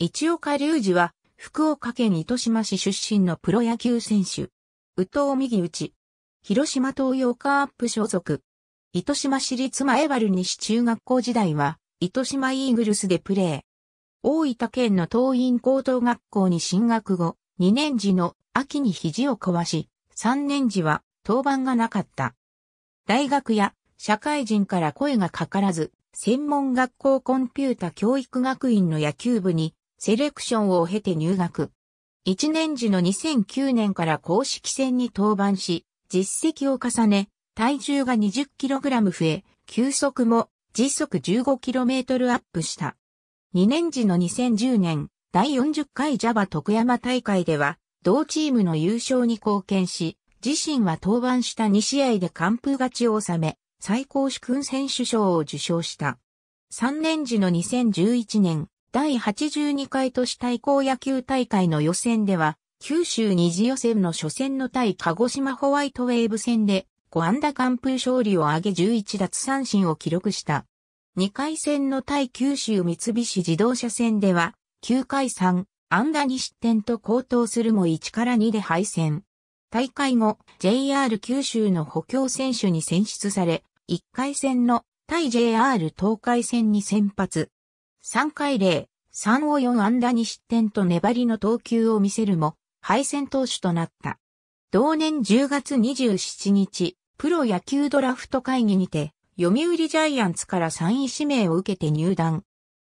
一岡隆二は、福岡県糸島市出身のプロ野球選手。宇藤右内。広島東洋カープ所属。糸島市立前原西中学校時代は、糸島イーグルスでプレー。大分県の東院高等学校に進学後、2年時の秋に肘を壊し、3年時は登板がなかった。大学や社会人から声がかからず、専門学校コンピュータ教育学院の野球部にセレクションを経て入学。1年時の2009年から公式戦に登板し、実績を重ね、体重が 20kg 増え、球速も時速 15km アップした。2年時の2010年、第40回ジャバ徳山大会では、同チームの優勝に貢献し、自身は登板した2試合で完封勝ちを収め、最高主君選手賞を受賞した。3年時の2011年、第82回都市対抗野球大会の予選では、九州二次予選の初戦の対鹿児島ホワイトウェーブ戦で、5安打完封勝利を挙げ11奪三振を記録した。2回戦の対九州三菱自動車戦では、9回3、安打2失点と高騰するも1から2で敗戦。大会後、JR 九州の補強選手に選出され、1回戦の対 JR 東海戦に先発。3回0、3を4安打に失点と粘りの投球を見せるも、敗戦投手となった。同年10月27日、プロ野球ドラフト会議にて、読売ジャイアンツから3位指名を受けて入団。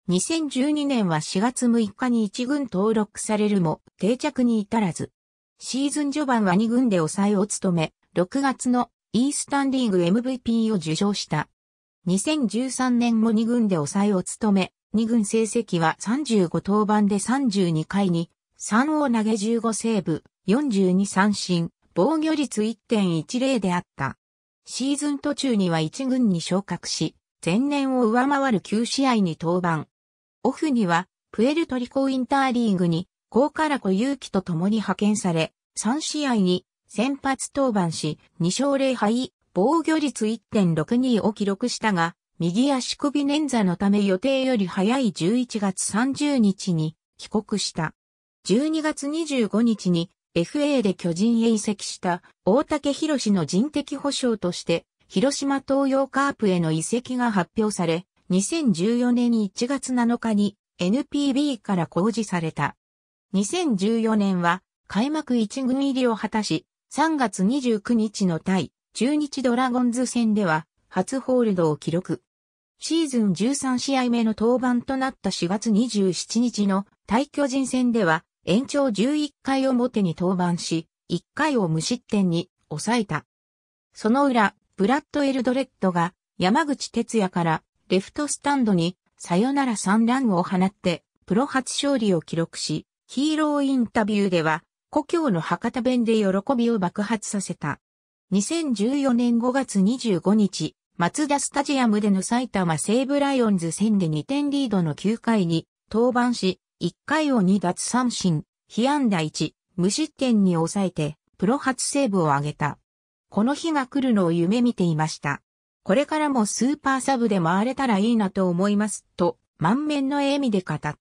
2012年は4月6日に1軍登録されるも定着に至らず。シーズン序盤は2軍で抑えを務め、6月のイースタンリーグ MVP を受賞した。2013年も2軍で抑えを務め、2軍成績は35登板で32回に、3を投げ15セーブ、42三振、防御率1.10であった。シーズン途中には1軍に昇格し、前年を上回る9試合に登板。オフには、プエルトリコインターリーグに、高から子勇気と共に派遣され、3試合に先発登板し、2勝0敗、防御率1.62を記録したが、右足首捻挫のため予定より早い11月30日に帰国した。12月25日に FA で巨人へ移籍した大竹博士の人的保障として広島東洋カープへの移籍が発表され、2014年1月7日に NPB から公示された。2014年は開幕1軍入りを果たし、3月29日の対中日ドラゴンズ戦では初ホールドを記録。シーズン13試合目の登板となった4月27日の対巨人戦では延長11回表に登板し、1回を無失点に抑えた。その裏、ブラッド・エルドレッドが山口哲也からレフトスタンドにさよなら3ランを放ってプロ初勝利を記録し、ヒーローインタビューでは故郷の博多弁で喜びを爆発させた。2014年5月25日、松田スタジアムでの埼玉西武ライオンズ戦で2点リードの9回に登板し、1回を2奪三振、被安打1、無失点に抑えて、プロ初セーブを挙げた。この日が来るのを夢見ていました。これからもスーパーサブで回れたらいいなと思います、と、満面の笑みで語った。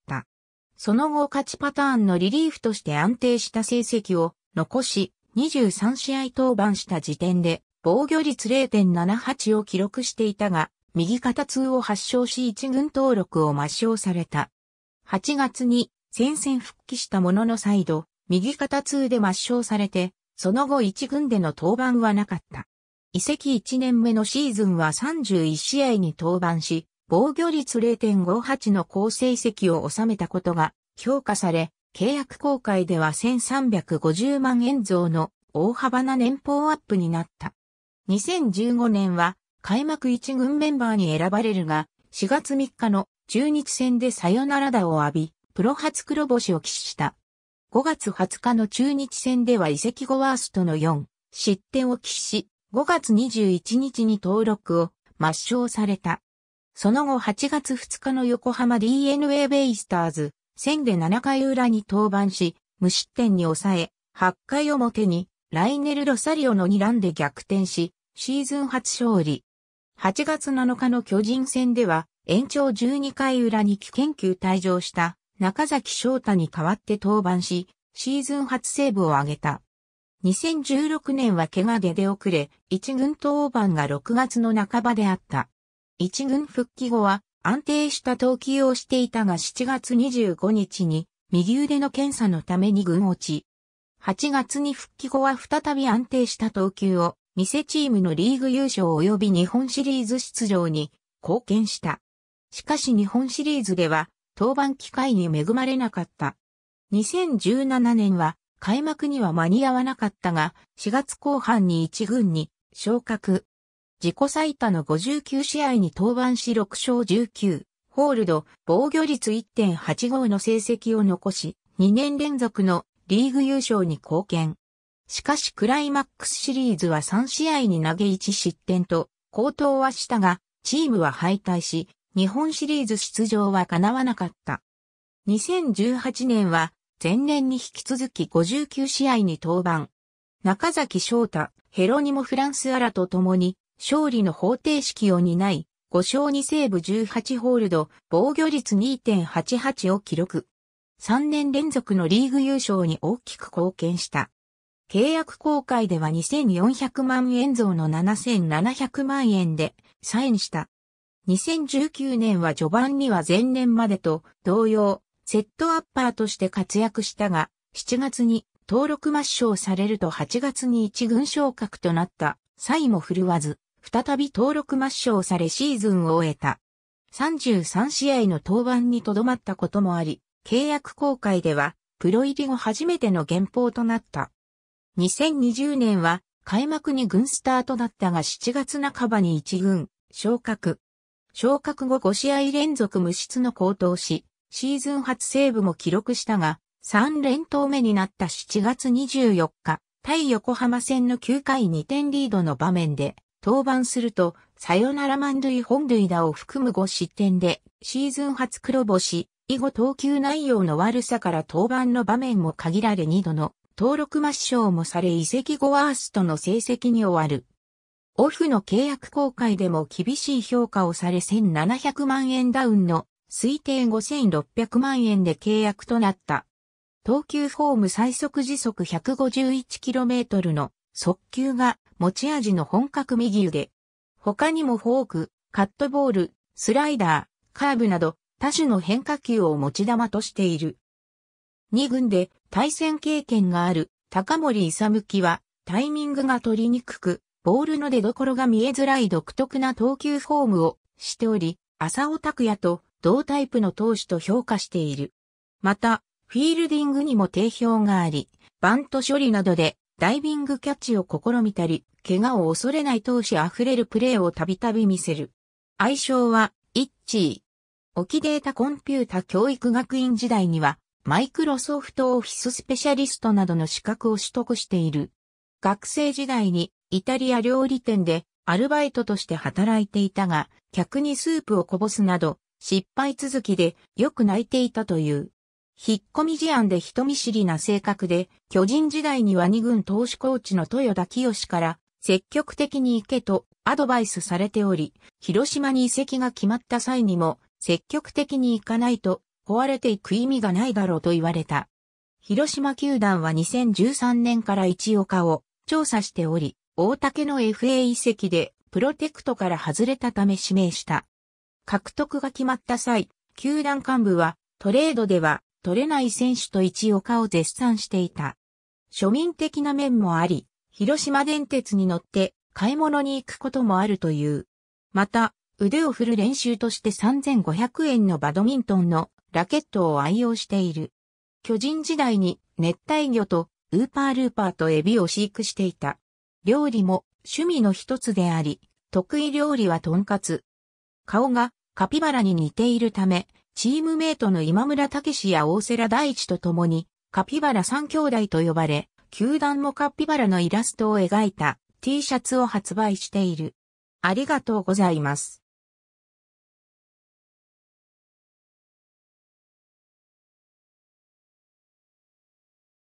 その後勝ちパターンのリリーフとして安定した成績を残し、23試合登板した時点で、防御率0.78を記録していたが、右肩痛を発症し一軍登録を抹消された。8月に戦線復帰したものの再度、右肩痛で抹消されて、その後一軍での登板はなかった。移籍1年目のシーズンは31試合に登板し、防御率0.58の好成績を収めたことが評価され、契約公開では1350万円増の大幅な年俸アップになった。2015年は開幕1軍メンバーに選ばれるが、4月3日の中日戦でサヨナラ打を浴び、プロ初黒星を喫した。5月20日の中日戦では移籍後ワーストの4、失点を喫し、5月21日に登録を抹消された。その後8月2日の横浜 DNA ベイスターズ戦で7回裏に登板し、無失点に抑え、8回表にライネル・ロサリオの2ランで逆転し、シーズン初勝利。8月7日の巨人戦では、延長12回裏に危険球退場した中崎翔太に代わって登板し、シーズン初セーブを挙げた。2016年は怪我で出遅れ、一軍登板が6月の半ばであった。一軍復帰後は安定した投球をしていたが7月25日に右腕の検査のために軍落ち。8月に復帰後は再び安定した投球を店チームのリーグ優勝及び日本シリーズ出場に貢献した。しかし日本シリーズでは登板機会に恵まれなかった。2017年は開幕には間に合わなかったが、4月後半に1軍に昇格。自己最多の59試合に登板し6勝19、ホールド、防御率1.85の成績を残し、2年連続のリーグ優勝に貢献。しかしクライマックスシリーズは3試合に投げ1失点と、高騰はしたが、チームは敗退し、日本シリーズ出場は叶わなかった。2018年は、前年に引き続き59試合に登板。中崎翔太、ヘロニモ・フランス・アラと共に、勝利の方程式を担い、5勝2セーブ18ホールド、防御率2.88を記録。3年連続のリーグ優勝に大きく貢献した。契約公開では2400万円増の7700万円でサインした。2019年は序盤には前年までと同様、セットアッパーとして活躍したが、7月に登録抹消されると8月に一軍昇格となった際も振るわず、再び登録抹消されシーズンを終えた。33試合の登板にとどまったこともあり、契約公開では、プロ入り後初めての減俸となった。2020年は開幕に軍スターとなったが7月半ばに1軍、昇格。昇格後5試合連続無失の高騰し、シーズン初セーブも記録したが、3連投目になった7月24日、対横浜戦の9回2点リードの場面で、登板すると、サヨナラ満塁本塁打を含む5失点で、シーズン初黒星、以後投球内容の悪さから登板の場面も限られ2度の登録抹消もされ移籍後ワーストの成績に終わる。オフの契約公開でも厳しい評価をされ1700万円ダウンの推定5600万円で契約となった。投球フォーム最速時速 151km の速球が持ち味の本格右腕。他にもフォーク、カットボール、スライダー、カーブなど多種の変化球を持ち玉としている。2軍で対戦経験がある高森勇樹はタイミングが取りにくく、ボールの出所が見えづらい独特な投球フォームをしており、浅尾拓也と同タイプの投手と評価している。また、フィールディングにも定評があり、バント処理などでダイビングキャッチを試みたり、怪我を恐れない投手溢れるプレーをたびたび見せる。相性は、イッチー。沖データコンピュータ教育学院時代には、マイクロソフトオフィススペシャリストなどの資格を取得している。学生時代にイタリア料理店でアルバイトとして働いていたが、客にスープをこぼすなど失敗続きでよく泣いていたという。引っ込み事案で人見知りな性格で、巨人時代にはニ軍投手コーチの豊田清から積極的に行けとアドバイスされており、広島に移籍が決まった際にも積極的に行かないと壊れていく意味がないだろうと言われた。広島球団は2013年から一岡を調査しており、大竹の FA 遺跡でプロテクトから外れたため指名した。獲得が決まった際、球団幹部はトレードでは取れない選手と一岡を絶賛していた。庶民的な面もあり、広島電鉄に乗って買い物に行くこともあるという。また、腕を振る練習として3500円のバドミントンのラケットを愛用している。巨人時代に熱帯魚とウーパールーパーとエビを飼育していた。料理も趣味の一つであり、得意料理はトンカツ。顔がカピバラに似ているため、チームメイトの今村武史や大瀬良大地と共に、カピバラ三兄弟と呼ばれ、球団もカピバラのイラストを描いた T シャツを発売している。ありがとうございます。